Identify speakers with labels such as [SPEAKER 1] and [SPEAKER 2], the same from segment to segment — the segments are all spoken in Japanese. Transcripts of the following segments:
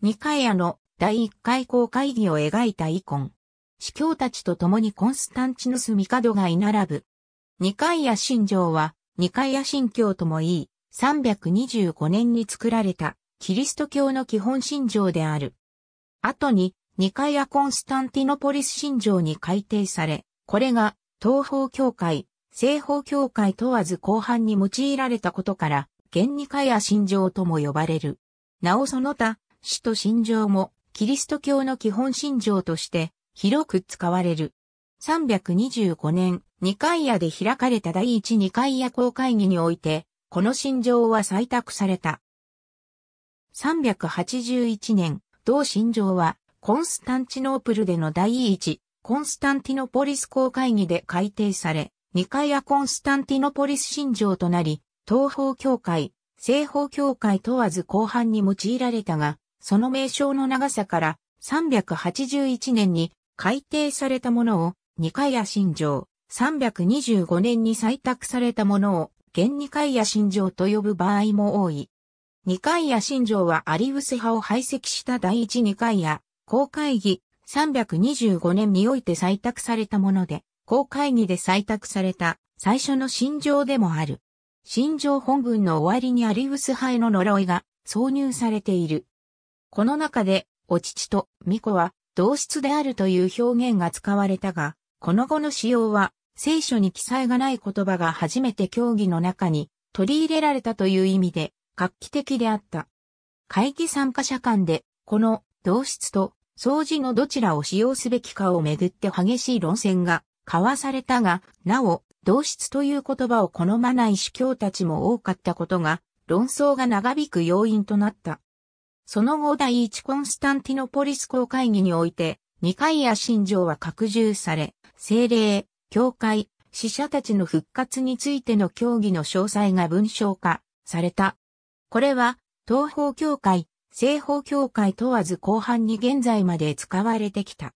[SPEAKER 1] ニカエアの第1回公会議を描いたイコン。司教たちと共にコンスタンチヌス帝が居並ぶ。ニカイア神城は、ニカイア神教ともいい、325年に作られた、キリスト教の基本神城である。後に、ニカイアコンスタンティノポリス神城に改定され、これが、東方教会、西方教会問わず後半に用いられたことから、現ニカイア神城とも呼ばれる。なおその他、使と信条もキリスト教の基本信条として広く使われる。325年、二階屋で開かれた第一二階屋公会議において、この信条は採択された。381年、同信条は、コンスタンチノープルでの第一、コンスタンティノポリス公会議で改定され、二階屋コンスタンティノポリス信条となり、東方教会、西方教会問わず後半に用いられたが、その名称の長さから381年に改定されたものを二階や新条、325年に採択されたものを現二階や新条と呼ぶ場合も多い。二階や新条はアリウス派を排斥した第一二階や公会議325年において採択されたもので、公会議で採択された最初の新条でもある。新条本文の終わりにアリウス派への呪いが挿入されている。この中で、お父と巫女は同質であるという表現が使われたが、この後の使用は、聖書に記載がない言葉が初めて教義の中に取り入れられたという意味で、画期的であった。会議参加者間で、この同質と掃除のどちらを使用すべきかをめぐって激しい論戦が交わされたが、なお、同質という言葉を好まない主教たちも多かったことが、論争が長引く要因となった。その後第一コンスタンティノポリス公会議において、二階や信条は拡充され、精霊、教会、死者たちの復活についての協議の詳細が文章化された。これは、東方教会、西方教会問わず後半に現在まで使われてきた。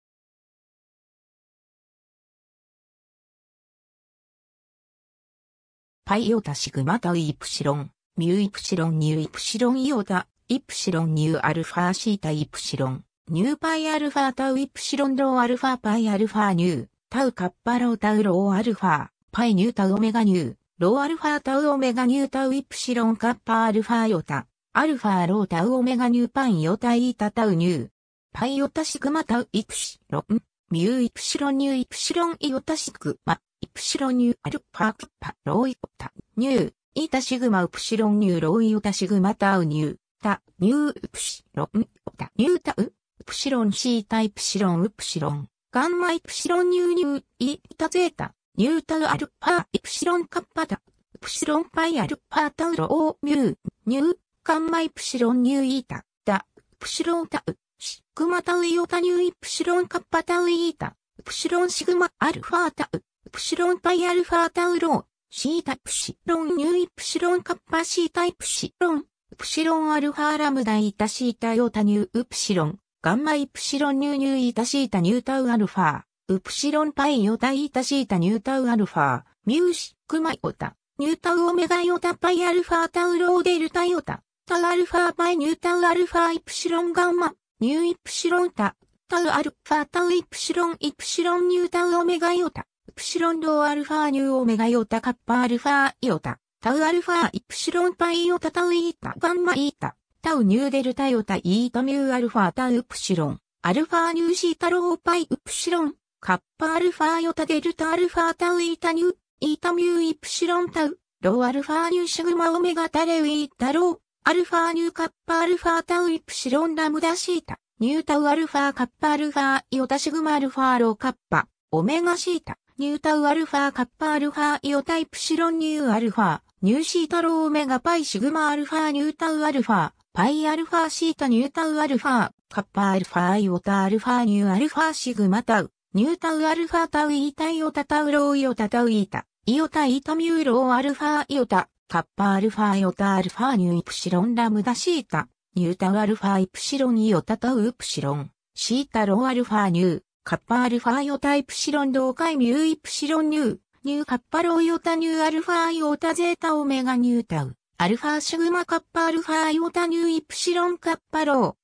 [SPEAKER 1] パイオタシグマタウイプシロン、ミュイプシロンニュイプシロンイオタ、イプシロンニューアルファシータイプシロン、ニューパイアルファタウイプシロンローアルファパイアルファニュー、タウカッパロータウローアルファ、パイニュータウオメガニュー、ローアルファタウオメガニュータウイプシロンカッパアルファヨタ、アルファロータウオメガニューパンヨタイータタウニュー、パイヨタシグマタウイプシロン、ミューイプシロンニューイプシロンイヨタシグマ、イプシロンニューアルファカッパローイオタ、ニュー、イータシグマウプシロンニューローイヨタシグマタウニュー、タ、ニュープシロン、タ、ニュータウ、プシロン、シータイプシロン、プシロン、ガンマイプシロン、ニューニュー、イ、タゼータ、ニュータウアル、ファ、イプシロン、カッパタ、プシロン、パイアル、ファ、タウロ、オミュー、ニュー、ガンマイプシロン、ニューイータ、タ、プシロンタウ、シグマタウイオタニューイプシロン、カッパタウイータ、プシロン、シグマ、アルファタウ、プシロン、パイアルファタウロー、シータプシロン、ニューイプシロン、カッパシータイプシロン、ウプシロンアルファラムダイタシータヨタニューウプシロン、ガンマイプシロンニューニューイタシータニュータウアルファ、ウプシロンパイヨタイタシータニュータウアルファ、ミューシックマイオタ、ニュータウオメガヨタパイアルファタウローデルタヨタ、タウアルファパイニュータウアルファイプシロンガンマ、ニューイプシロンタ、タウアルファタウイプシロンイプシロンニュータウオメガヨタ、プシロンローアルファニューオメガヨタカッパアルファイオタ。タウアルファイプシロンパイオタタウイータガンマイータ、タウニューデルタヨタイータミューアルファタウプシロン、アルファニューシータローパイウプシロン、カッパアルファヨタデルタアルファタウイータニュー、イータミューイプシロンタウ、ローアルファニューシグマオメガタレウイータロー、アルファニューカッパアルファタウイプシロンラムダシータ、ニュータウアルファカッパアルファイオタシグマアルファローカッパ、オメガシータ、ニュータウアルファカッパアルファイオタイプシロンニューアルファ、ニューシータローオメガパイシグマアルファニュータウアルファ、パイアルファシータニュータウアルファ、カッパアルファイオタアルファニューアルファシグマタウ、ニュータウアルファタウイータイオタタウローイオタタウイータ、イオタイータミューローアルファイオタ、カッパアルファイオタアルファニューイプシロンラムダシータ、ニュータウアルファイプシロンイオタタウイプシロン、シータローアルファニュー、カッパアルファイオタイプシロン同解ミューイプシロンニュー、ニューカッパローヨタニューアルファイオタゼータオメガニュータウ。アルファシグマカッパアルファイオタニューイプシロンカッパロー。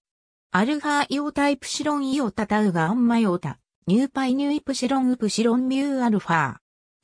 [SPEAKER 1] アルファイオタイプシロンイオタタウガアンマヨータ。ニューパイニューイプシロンウプシロンミューアルファ。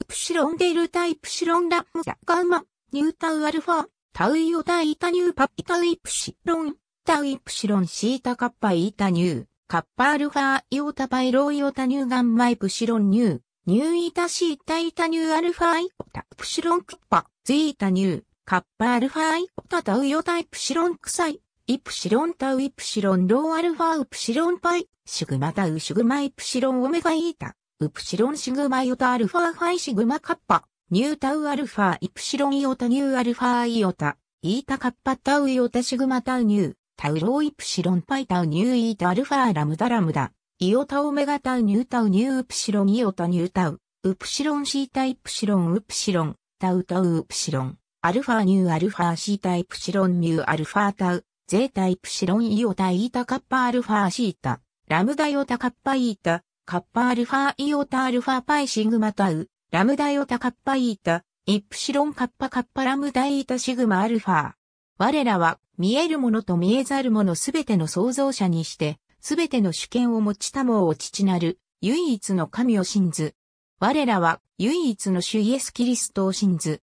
[SPEAKER 1] ウプシロンデルタイプシロンラムザガンマ。ニュータウアルファ。タウイオタイタニューパイタウイプシロン。タウイプシロンシータカッパイータニュー。カッパアルファイオタパイロイオタニューガンマイプシロンニュー。ニューイタシータイタニューアルファイオタプシロンクッパ、ツイータニュー、カッパアルファイオタタウヨタイプシロンクサイ、イプシロンタウイプシロンローアルファウプシロンパイ、シグマタウシグマイプシロンオメガイータ、ウプシロンシグマヨタアルファファイシグマカッパ、ニュータウアルファイプシロンイオタニューアルファイオタ、イータカッパタウイオタシグマタウニュー、タウローイプシロンパイタウニューイータアルファラムダラムダ。イオタオメガタウニュータウニューウプシロンイオタニュータウ、ウプシロンシータイプシロンウプシロン、タウタウウプシロン、アルファニューアルファシータイプシロンミューアルファタウ、ゼータイプシロンイオタイータカッパアルファシータ、ラムダヨタカッパイータ、カッパアルファイオタアルファパイシグマタウ、ラムダヨタカッパイータ、イプシロンカッパカッパラムダイータシグマアルファ。我らは見えるものと見えざるものすべての創造者にして、すべての主権を持ちたもを父なる、唯一の神を信ず。我らは、唯一の主イエスキリストを信ず。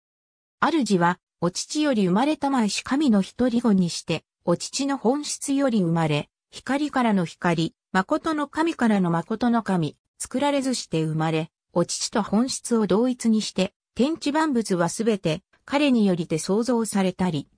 [SPEAKER 1] 主は、お父より生まれたまいし神の一人子にして、お父の本質より生まれ、光からの光、誠の神からの誠の神、作られずして生まれ、お父と本質を同一にして、天地万物はすべて、彼によりて創造されたり。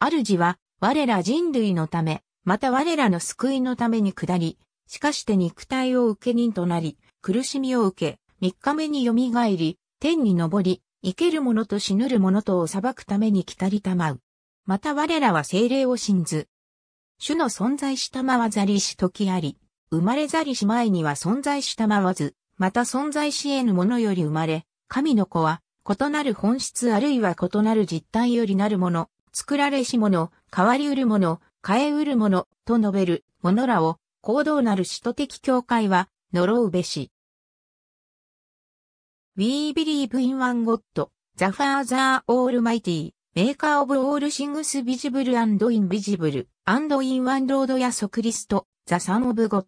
[SPEAKER 1] 主は、我ら人類のため、また我らの救いのために下り、しかして肉体を受け人となり、苦しみを受け、三日目によみがえり、天に昇り、生ける者と死ぬる者とを裁くために来たりたまう。また我らは精霊を信ず。主の存在したまわざりし時あり、生まれざりし前には存在したまわず、また存在し得ぬ者より生まれ、神の子は、異なる本質あるいは異なる実態よりなるもの、作られし者、変わりうる者、変えうるものと述べるものらを、行動なる使徒的教会は、呪うべし。We believe in one God, the Father Almighty, Maker of all things visible and invisible, and in one Lord やソクリスト、the Son of God,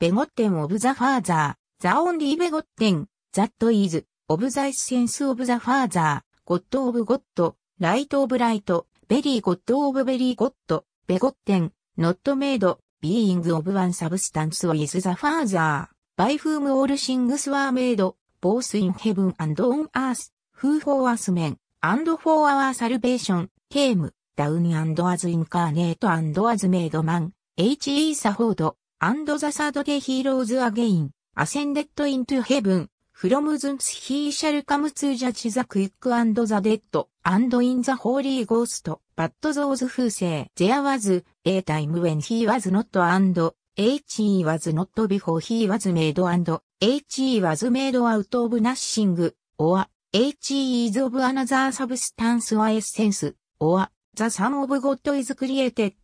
[SPEAKER 1] begotten of the Father, the only begotten, that is, of the essence of the Father, God of God, light of light, very God of very God, ベゴッテン、not made, being of one substance with the father, by whom all things were made, both in heaven and on earth, who for us men, and for our salvation, came, down and as incarnate and as made man, H.E. Sahord, and the third day he rose again, ascended into heaven, from the he shall come to judge the quick and the dead, and in the Holy Ghost, but those who say there was a time when he was not and he was not before he was made and he was made out of nothing, or he is of another substance or essence, or the sum of God is created,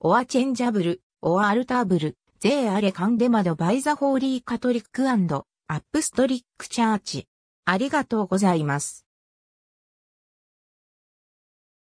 [SPEAKER 1] or changeable, or alterable, they are condemned by the Holy Catholic and アップストリックチャーチ。ありがとうございます。